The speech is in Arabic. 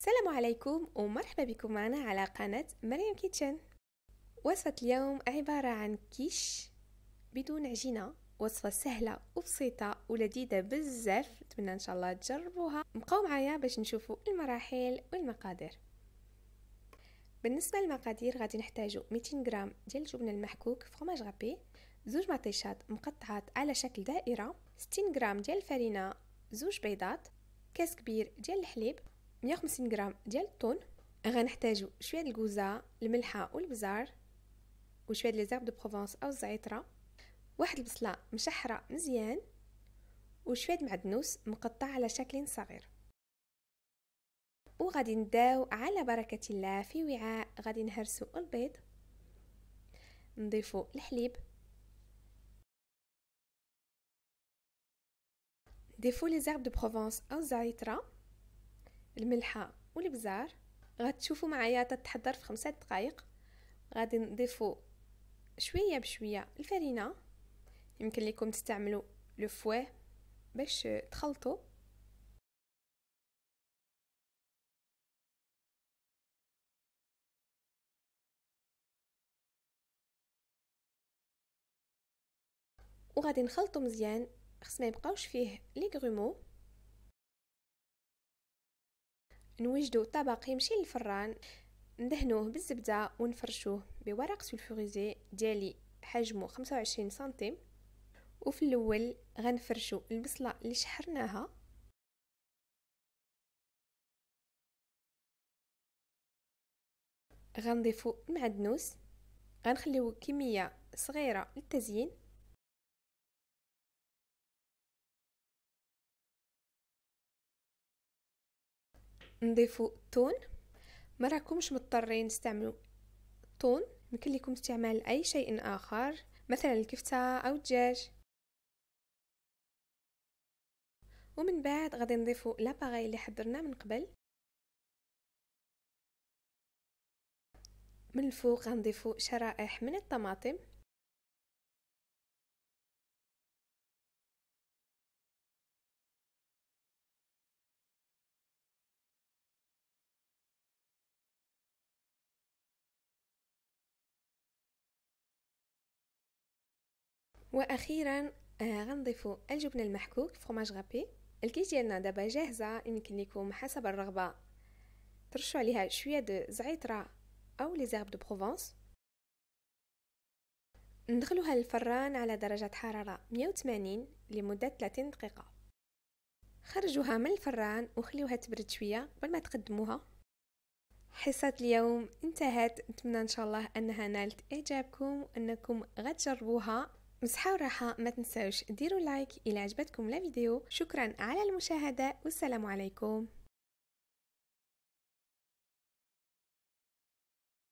السلام عليكم ومرحبا بكم معنا على قناة مريم كيتشن وصفة اليوم عبارة عن كيش بدون عجينة وصفة سهلة وبسيطة ولذيذة بزاف نتمنى ان شاء الله تجربوها بقاو معايا باش نشوفوا المراحل والمقادير بالنسبة للمقادير غادي نحتاجو 200 غرام ديال الجبن المحكوك فرماج غابي زوج مطيشات مقطعات على شكل دائرة 60 غرام ديال الفرينة زوج بيضات كاس كبير ديال الحليب 150 غرام ديال الطون غنحتاجو شويه الكوزه الملحه والبزار وشويه ليزيرب دو بروفونس او الزعتره واحد البصله مشحره مزيان وشويه معدنوس مقطع على شكل صغير وغادي نبداو على بركه الله في وعاء غادي نهرسو البيض نضيفو الحليب نضيفو لي زيرب دو بروفونس او الزعتره الملحه والبزار غتشوفوا معايا تتحضر في خمسة دقائق غادي نضيفوا شويه بشويه الفرينه يمكن لكم تستعملوا لو باش تخلطوا وغادي نخلطو مزيان خص ما يبقاوش فيه لي غرومو نوجدو طبق يمشي للفران ندهنوه بالزبدة ونفرشوه بورق سلفوريزي ديالي حجمه 25 سنتيم وفي الاول غنفرشو البصله اللي شحرناها غنضيفو المعدنوس غنخليو كميه صغيره للتزيين نضيفو التون ما راكمش مضطرين تستعملوا التون يمكن لكم استعمال اي شيء اخر مثلا الكفته او الدجاج ومن بعد غادي نضيفو لاباغاي اللي حضرناه من قبل من الفوق غنضيفو شرائح من الطماطم واخيرا آه، غنضيفوا الجبن المحكوك فرماج غابي الكيس ديالنا دابا جاهزه يمكن لكم حسب الرغبه ترشوا عليها شويه دو زعتره او لي زيرب دو بروفونس ندخلوها للفران على درجه حراره 180 لمده 30 دقيقه خرجوها من الفران وخليوها تبرد شويه قبل ما تقدموها حصة اليوم انتهت نتمنى ان شاء الله انها نالت اعجابكم وانكم غتجربوها مسحة وراحة ما تنساوش ديروا لايك إلى عجبتكم لا فيديو شكرا على المشاهدة والسلام عليكم